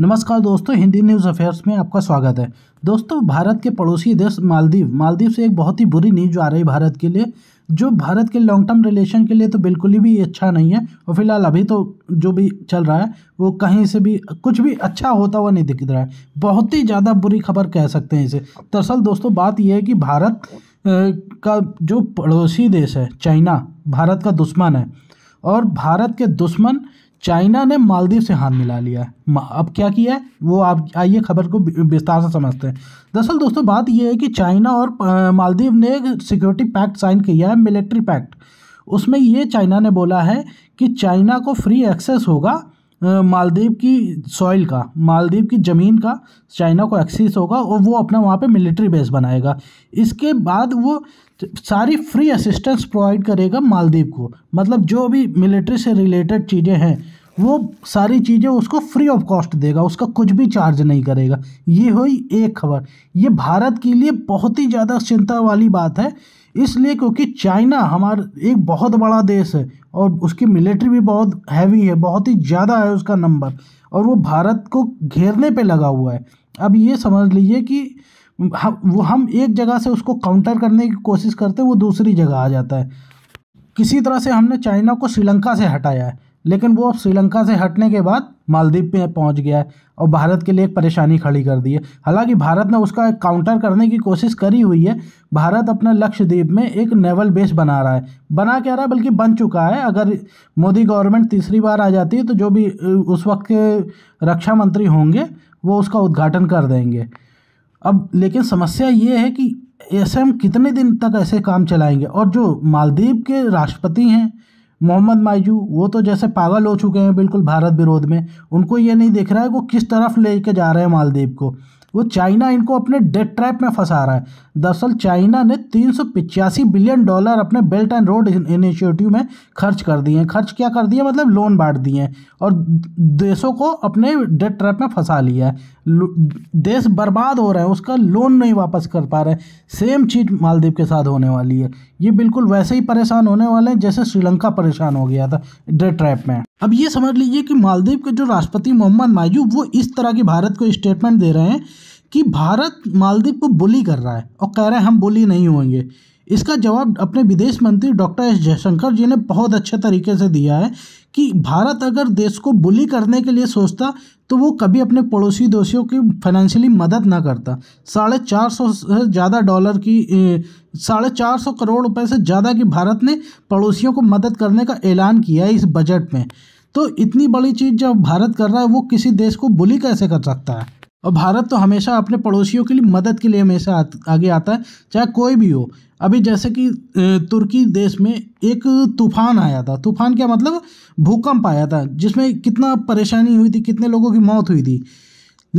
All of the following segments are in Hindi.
नमस्कार दोस्तों हिंदी न्यूज़ अफेयर्स में आपका स्वागत है दोस्तों भारत के पड़ोसी देश मालदीव मालदीव से एक बहुत ही बुरी न्यूज आ रही है भारत के लिए जो भारत के लॉन्ग टर्म रिलेशन के लिए तो बिल्कुल भी अच्छा नहीं है और फिलहाल अभी तो जो भी चल रहा है वो कहीं से भी कुछ भी अच्छा होता हुआ नहीं दिख रहा है बहुत ही ज़्यादा बुरी खबर कह सकते हैं इसे दरअसल दोस्तों बात यह है कि भारत का जो पड़ोसी देश है चाइना भारत का दुश्मन है और भारत के दुश्मन चाइना ने मालदीव से हाथ मिला लिया है अब क्या किया है वो आप आइए खबर को विस्तार से समझते हैं दरअसल दोस्तों बात यह है कि चाइना और मालदीव ने एक सिक्योरिटी पैक्ट साइन किया है मिलिट्री पैक्ट उसमें ये चाइना ने बोला है कि चाइना को फ्री एक्सेस होगा मालदीव की सॉइल का मालदीव की ज़मीन का चाइना को एक्सेस होगा और वो अपना वहाँ पे मिलिट्री बेस बनाएगा इसके बाद वो सारी फ्री असिस्टेंस प्रोवाइड करेगा मालदीव को मतलब जो भी मिलिट्री से रिलेटेड चीज़ें हैं वो सारी चीज़ें उसको फ्री ऑफ कॉस्ट देगा उसका कुछ भी चार्ज नहीं करेगा ये हुई एक खबर ये भारत के लिए बहुत ही ज़्यादा चिंता वाली बात है इसलिए क्योंकि चाइना हमारा एक बहुत बड़ा देश है और उसकी मिलिट्री भी बहुत हैवी है बहुत ही ज़्यादा है उसका नंबर और वो भारत को घेरने पे लगा हुआ है अब ये समझ लीजिए कि हम वो हम एक जगह से उसको काउंटर करने की कोशिश करते हैं वो दूसरी जगह आ जाता है किसी तरह से हमने चाइना को श्रीलंका से हटाया है लेकिन वो अब श्रीलंका से हटने के बाद मालदीप पे पहुंच गया है और भारत के लिए एक परेशानी खड़ी कर दी है हालांकि भारत ने उसका काउंटर करने की कोशिश करी हुई है भारत अपने लक्षद्वीप में एक नेवल बेस बना रहा है बना क्या रहा है बल्कि बन चुका है अगर मोदी गवर्नमेंट तीसरी बार आ जाती है तो जो भी उस वक्त के रक्षा मंत्री होंगे वो उसका उद्घाटन कर देंगे अब लेकिन समस्या ये है कि ऐसे हम कितने दिन तक ऐसे काम चलाएंगे और जो मालदीव के राष्ट्रपति हैं मोहम्मद मायजू वो तो जैसे पागल हो चुके हैं बिल्कुल भारत विरोध में उनको ये नहीं देख रहा है वो किस तरफ लेके जा रहे हैं मालदीव को वो चाइना इनको अपने डेट ट्रैप में फंसा रहा है दरअसल चाइना ने तीन बिलियन डॉलर अपने बेल्ट एंड रोड इनिशिएटिव में खर्च कर दिए हैं खर्च क्या कर दिए मतलब लोन बांट दिए हैं और देशों को अपने डेट ट्रैप में फंसा लिया है देश बर्बाद हो रहा है उसका लोन नहीं वापस कर पा रहे सेम चीज़ मालदीव के साथ होने वाली है ये बिल्कुल वैसे ही परेशान होने वाले हैं जैसे श्रीलंका परेशान हो गया था डेट ट्रैप में अब ये समझ लीजिए कि मालदीव के जो राष्ट्रपति मोहम्मद मायूब वो इस तरह की भारत को स्टेटमेंट दे रहे हैं कि भारत मालदीव को बुली कर रहा है और कह रहे हैं हम बुली नहीं होंगे इसका जवाब अपने विदेश मंत्री डॉक्टर एस जयशंकर जी ने बहुत अच्छे तरीके से दिया है कि भारत अगर देश को बुली करने के लिए सोचता तो वो कभी अपने पड़ोसी दोषियों की फाइनेंशियली मदद ना करता साढ़े चार सौ से ज़्यादा डॉलर की साढ़े चार सौ करोड़ रुपए से ज़्यादा की भारत ने पड़ोसियों को मदद करने का ऐलान किया है इस बजट में तो इतनी बड़ी चीज़ जब भारत कर रहा है वो किसी देश को बुली कैसे कर सकता है और भारत तो हमेशा अपने पड़ोसियों के लिए मदद के लिए हमेशा आगे आता है चाहे कोई भी हो अभी जैसे कि तुर्की देश में एक तूफान आया था तूफान क्या मतलब भूकंप आया था जिसमें कितना परेशानी हुई थी कितने लोगों की मौत हुई थी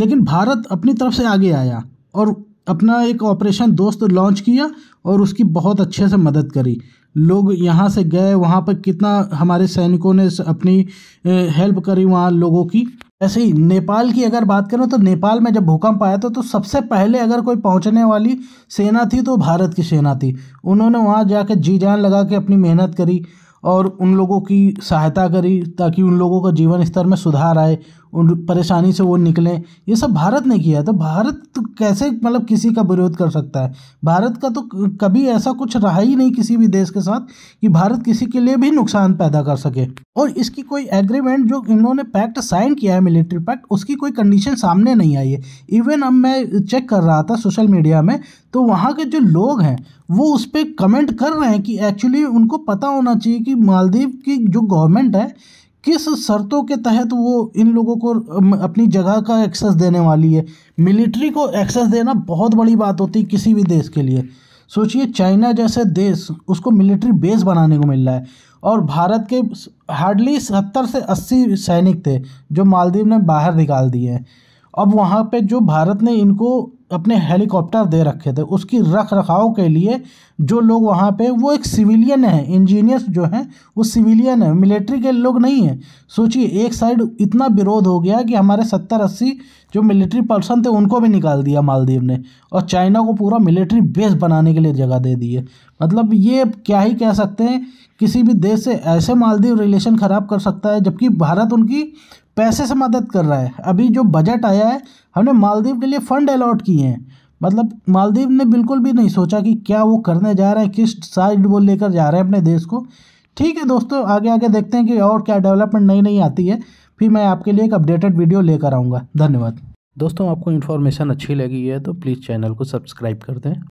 लेकिन भारत अपनी तरफ से आगे आया और अपना एक ऑपरेशन दोस्त लॉन्च किया और उसकी बहुत अच्छे से मदद करी लोग यहाँ से गए वहाँ पर कितना हमारे सैनिकों ने अपनी हेल्प करी वहाँ लोगों की ऐसे ही नेपाल की अगर बात करें तो नेपाल में जब भूकंप आया था तो सबसे पहले अगर कोई पहुंचने वाली सेना थी तो भारत की सेना थी उन्होंने वहाँ जाकर जी जान लगा के अपनी मेहनत करी और उन लोगों की सहायता करी ताकि उन लोगों का जीवन स्तर में सुधार आए उन परेशानी से वो निकलें ये सब भारत ने किया है तो भारत तो कैसे मतलब किसी का विरोध कर सकता है भारत का तो कभी ऐसा कुछ रहा ही नहीं किसी भी देश के साथ कि भारत किसी के लिए भी नुकसान पैदा कर सके और इसकी कोई एग्रीमेंट जो इन्होंने पैक्ट साइन किया है मिलिट्री पैक्ट उसकी कोई कंडीशन सामने नहीं आई है इवन अब मैं चेक कर रहा था सोशल मीडिया में तो वहाँ के जो लोग हैं वो उस पर कमेंट कर रहे हैं कि एक्चुअली उनको पता होना चाहिए कि मालदीव की जो गवर्नमेंट है किस शर्तों के तहत वो इन लोगों को अपनी जगह का एक्सेस देने वाली है मिलिट्री को एक्सेस देना बहुत बड़ी बात होती है किसी भी देश के लिए सोचिए चाइना जैसे देश उसको मिलिट्री बेस बनाने को मिल रहा है और भारत के हार्डली सत्तर से अस्सी सैनिक थे जो मालदीव ने बाहर निकाल दिए हैं अब वहाँ पे जो भारत ने इनको अपने हेलीकॉप्टर दे रखे थे उसकी रख रखाव के लिए जो लोग वहाँ पे वो एक सिविलियन है इंजीनियर्स जो हैं वो सिविलियन है मिलिट्री के लोग नहीं हैं सोचिए एक साइड इतना विरोध हो गया कि हमारे सत्तर अस्सी जो मिलिट्री पर्सन थे उनको भी निकाल दिया मालदीव ने और चाइना को पूरा मिलिट्री बेस बनाने के लिए जगह दे दी है मतलब ये क्या ही कह सकते हैं किसी भी देश से ऐसे मालदीव रिलेशन ख़राब कर सकता है जबकि भारत उनकी पैसे से मदद कर रहा है अभी जो बजट आया है हमने मालदीव के लिए फ़ंड अलॉट किए हैं मतलब मालदीव ने बिल्कुल भी नहीं सोचा कि क्या वो करने जा रहे हैं किस साइड वो लेकर जा रहे हैं अपने देश को ठीक है दोस्तों आगे आगे देखते हैं कि और क्या डेवलपमेंट नई नई आती है फिर मैं आपके लिए एक अपडेटेड वीडियो लेकर आऊँगा धन्यवाद दोस्तों आपको इन्फॉर्मेशन अच्छी लगी है तो प्लीज़ चैनल को सब्सक्राइब कर दें